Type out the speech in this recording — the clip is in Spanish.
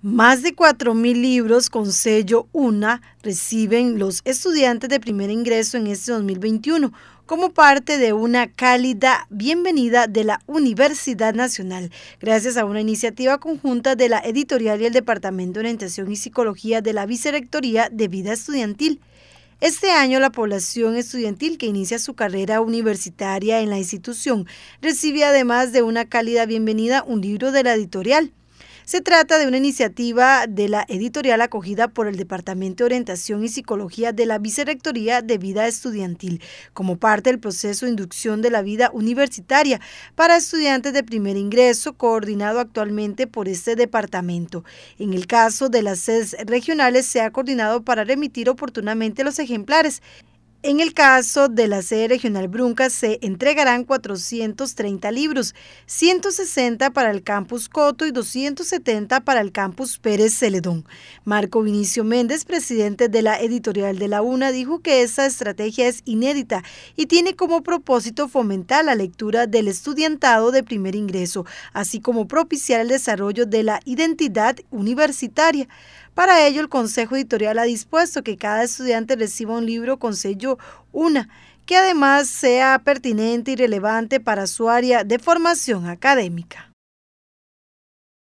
Más de 4.000 libros con sello UNA reciben los estudiantes de primer ingreso en este 2021 como parte de una cálida bienvenida de la Universidad Nacional, gracias a una iniciativa conjunta de la editorial y el Departamento de Orientación y Psicología de la Vicerrectoría de Vida Estudiantil. Este año la población estudiantil que inicia su carrera universitaria en la institución recibe además de una cálida bienvenida un libro de la editorial. Se trata de una iniciativa de la editorial acogida por el Departamento de Orientación y Psicología de la Vicerrectoría de Vida Estudiantil, como parte del proceso de inducción de la vida universitaria para estudiantes de primer ingreso, coordinado actualmente por este departamento. En el caso de las sedes regionales, se ha coordinado para remitir oportunamente los ejemplares. En el caso de la sede regional Brunca se entregarán 430 libros, 160 para el campus Coto y 270 para el campus Pérez Celedón. Marco Vinicio Méndez, presidente de la editorial de la UNA, dijo que esa estrategia es inédita y tiene como propósito fomentar la lectura del estudiantado de primer ingreso, así como propiciar el desarrollo de la identidad universitaria. Para ello, el Consejo Editorial ha dispuesto que cada estudiante reciba un libro con sello UNA, que además sea pertinente y relevante para su área de formación académica.